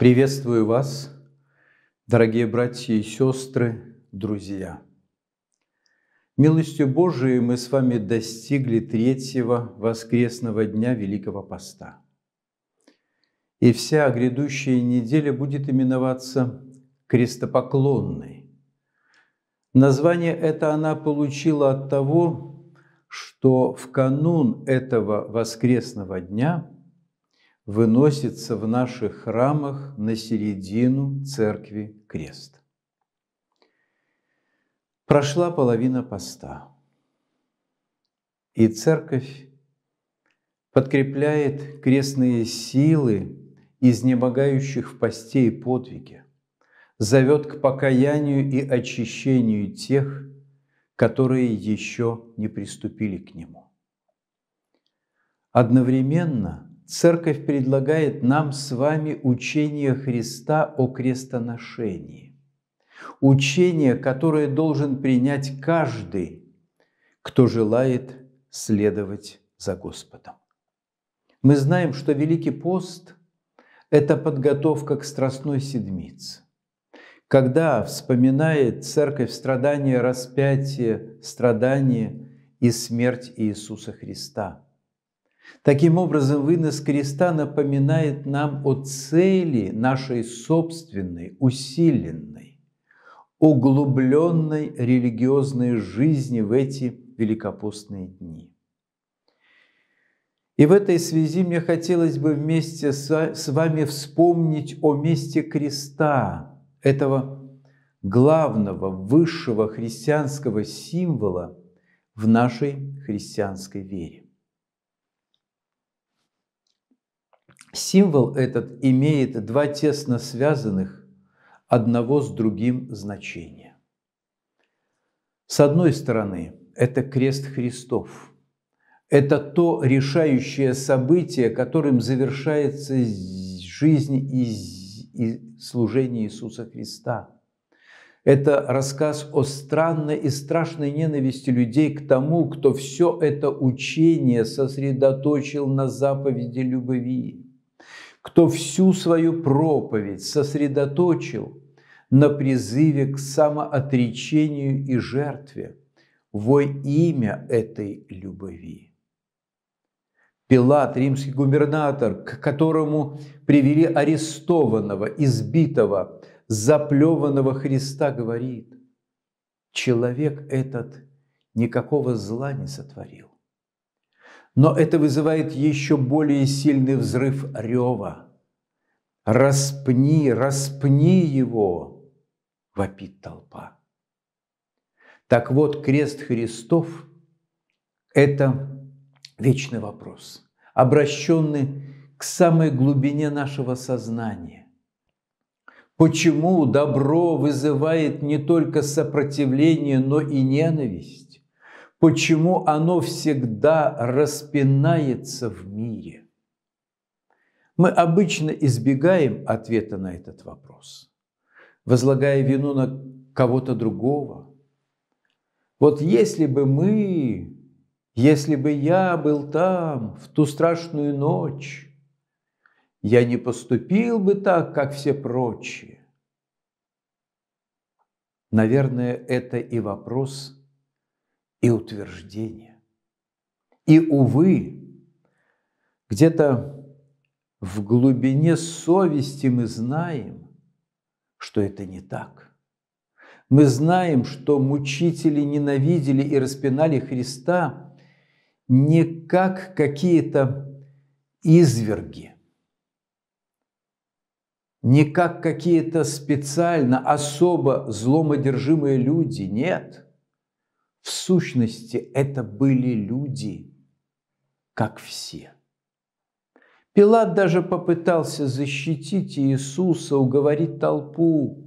Приветствую вас, дорогие братья и сестры, друзья. Милостью Божией мы с вами достигли третьего воскресного дня Великого Поста. И вся грядущая неделя будет именоваться крестопоклонной. Название это она получила от того, что в канун этого воскресного дня – выносится в наших храмах на середину церкви крест. Прошла половина поста, и церковь подкрепляет крестные силы изнемогающих в посте и подвиге, зовет к покаянию и очищению тех, которые еще не приступили к нему. Одновременно – Церковь предлагает нам с вами учение Христа о крестоношении. Учение, которое должен принять каждый, кто желает следовать за Господом. Мы знаем, что Великий пост – это подготовка к Страстной Седмице. Когда вспоминает Церковь страдания, распятие, страдания и смерть Иисуса Христа – Таким образом, вынос креста напоминает нам о цели нашей собственной, усиленной, углубленной религиозной жизни в эти великопостные дни. И в этой связи мне хотелось бы вместе с вами вспомнить о месте креста, этого главного, высшего христианского символа в нашей христианской вере. Символ этот имеет два тесно связанных одного с другим значения. С одной стороны, это крест Христов. Это то решающее событие, которым завершается жизнь и служение Иисуса Христа. Это рассказ о странной и страшной ненависти людей к тому, кто все это учение сосредоточил на заповеди любви кто всю свою проповедь сосредоточил на призыве к самоотречению и жертве во имя этой любви. Пилат, римский губернатор, к которому привели арестованного, избитого, заплеванного Христа, говорит, человек этот никакого зла не сотворил но это вызывает еще более сильный взрыв рева. «Распни, распни его!» – вопит толпа. Так вот, крест Христов – это вечный вопрос, обращенный к самой глубине нашего сознания. Почему добро вызывает не только сопротивление, но и ненависть? почему оно всегда распинается в мире? Мы обычно избегаем ответа на этот вопрос, возлагая вину на кого-то другого. Вот если бы мы, если бы я был там в ту страшную ночь, я не поступил бы так, как все прочие. Наверное, это и вопрос и утверждение. И, увы, где-то в глубине совести мы знаем, что это не так. Мы знаем, что мучители ненавидели и распинали Христа не как какие-то изверги, не как какие-то специально особо зломодержимые люди, нет – в сущности, это были люди, как все. Пилат даже попытался защитить Иисуса, уговорить толпу.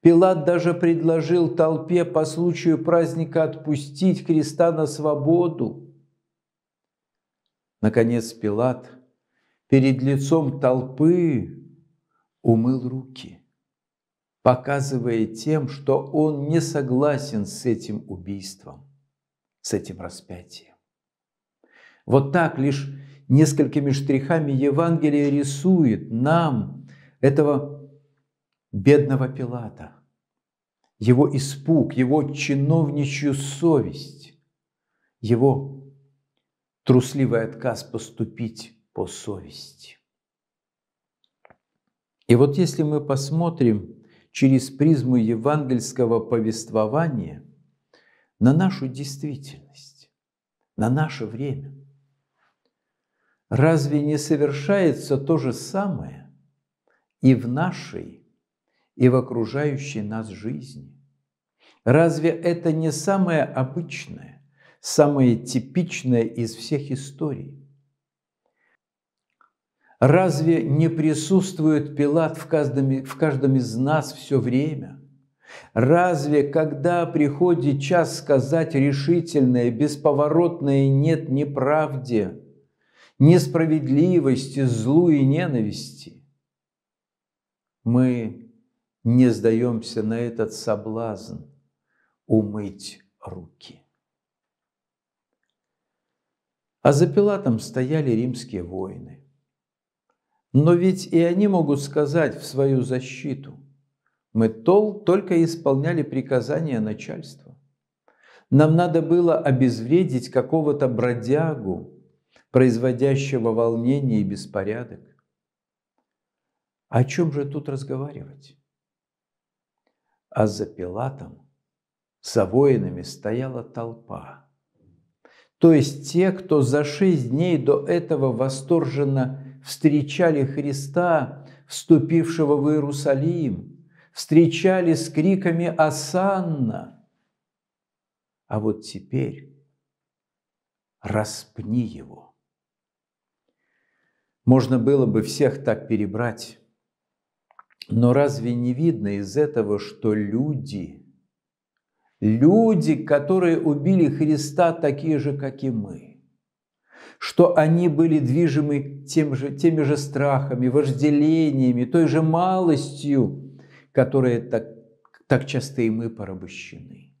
Пилат даже предложил толпе по случаю праздника отпустить Христа на свободу. Наконец Пилат перед лицом толпы умыл руки показывая тем, что он не согласен с этим убийством, с этим распятием. Вот так лишь несколькими штрихами Евангелие рисует нам этого бедного Пилата, его испуг, его чиновничью совесть, его трусливый отказ поступить по совести. И вот если мы посмотрим через призму евангельского повествования на нашу действительность, на наше время. Разве не совершается то же самое и в нашей, и в окружающей нас жизни? Разве это не самое обычное, самое типичное из всех историй? Разве не присутствует Пилат в каждом, в каждом из нас все время? Разве, когда приходит час сказать решительное, бесповоротное «нет» неправде, несправедливости, злу и ненависти, мы не сдаемся на этот соблазн умыть руки? А за Пилатом стояли римские воины. Но ведь и они могут сказать в свою защиту. Мы тол только исполняли приказания начальства. Нам надо было обезвредить какого-то бродягу, производящего волнение и беспорядок. О чем же тут разговаривать? А за Пилатом, за воинами стояла толпа. То есть те, кто за шесть дней до этого восторженно встречали Христа, вступившего в Иерусалим, встречали с криками «Осанна!», А вот теперь распни его. Можно было бы всех так перебрать. Но разве не видно из этого, что люди, люди, которые убили Христа, такие же, как и мы – что они были движимы тем же, теми же страхами, вожделениями, той же малостью, которая так, так часто и мы порабощены.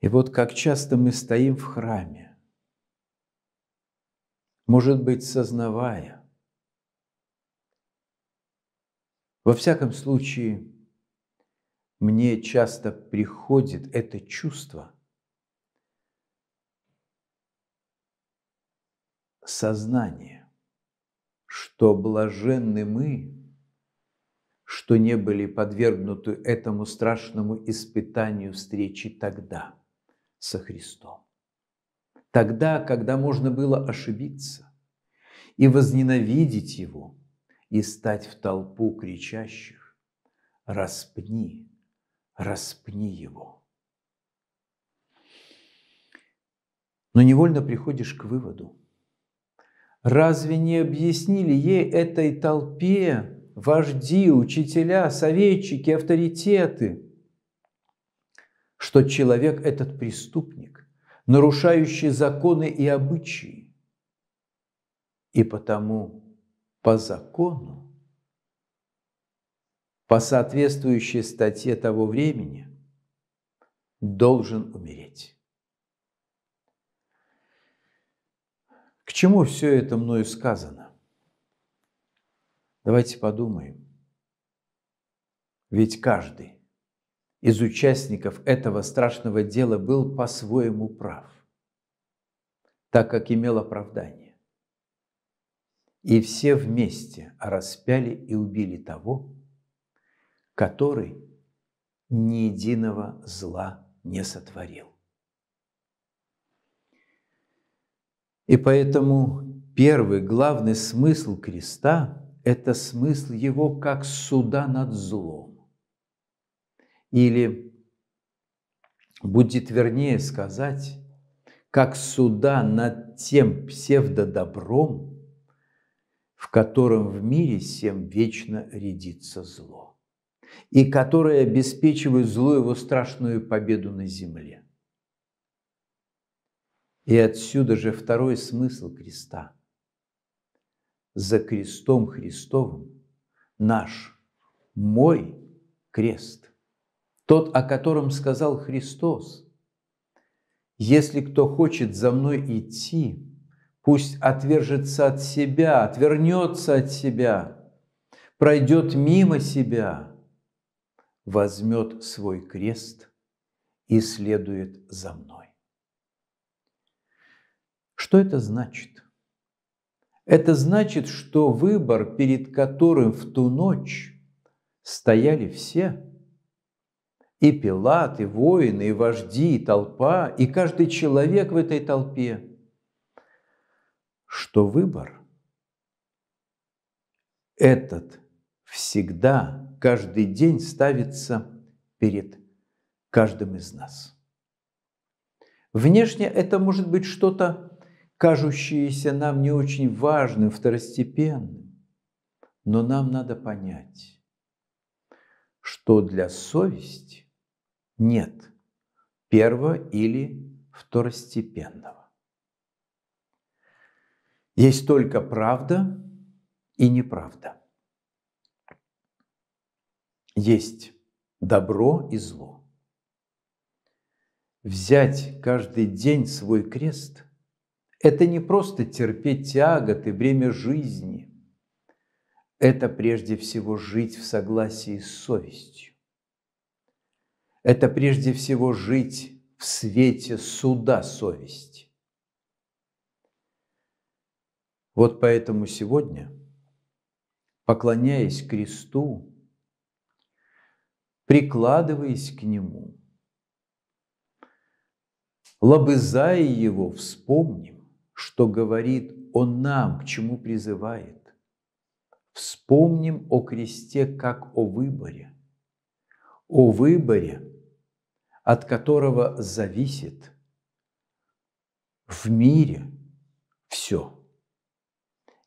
И вот как часто мы стоим в храме, может быть, сознавая, во всяком случае, мне часто приходит это чувство – сознание, что блаженны мы, что не были подвергнуты этому страшному испытанию встречи тогда со Христом. Тогда, когда можно было ошибиться и возненавидеть Его, и стать в толпу кричащих «Распни, распни Его!». Но невольно приходишь к выводу – Разве не объяснили ей этой толпе вожди, учителя, советчики, авторитеты, что человек этот преступник, нарушающий законы и обычаи, и потому по закону, по соответствующей статье того времени, должен умереть. К чему все это мною сказано? Давайте подумаем. Ведь каждый из участников этого страшного дела был по-своему прав, так как имел оправдание. И все вместе распяли и убили того, который ни единого зла не сотворил. И поэтому первый главный смысл креста – это смысл его как суда над злом. Или, будет вернее сказать, как суда над тем псевдодобром, в котором в мире всем вечно рядится зло, и которое обеспечивает зло его страшную победу на земле. И отсюда же второй смысл креста. За крестом Христовым наш, мой крест, тот, о котором сказал Христос. Если кто хочет за мной идти, пусть отвержется от себя, отвернется от себя, пройдет мимо себя, возьмет свой крест и следует за мной. Что это значит? Это значит, что выбор, перед которым в ту ночь стояли все, и Пилат, и воины, и вожди, и толпа, и каждый человек в этой толпе, что выбор этот всегда, каждый день ставится перед каждым из нас. Внешне это может быть что-то кажущиеся нам не очень важным, второстепенным. Но нам надо понять, что для совести нет первого или второстепенного. Есть только правда и неправда. Есть добро и зло. Взять каждый день свой крест – это не просто терпеть тяготы, бремя жизни. Это прежде всего жить в согласии с совестью. Это прежде всего жить в свете суда совести. Вот поэтому сегодня, поклоняясь кресту, прикладываясь к нему, лобызая его, вспомним, что говорит Он нам, к чему призывает. Вспомним о кресте как о выборе, о выборе, от которого зависит в мире все,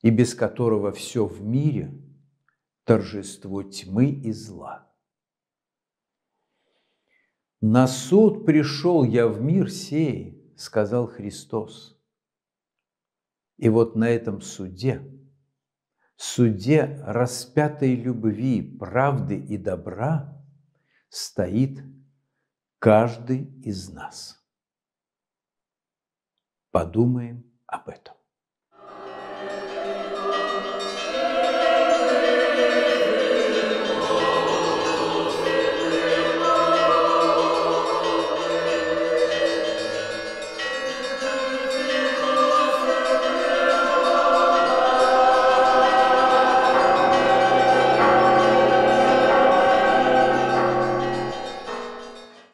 и без которого все в мире – торжество тьмы и зла. «На суд пришел я в мир сей», – сказал Христос – и вот на этом суде, суде распятой любви, правды и добра, стоит каждый из нас. Подумаем об этом.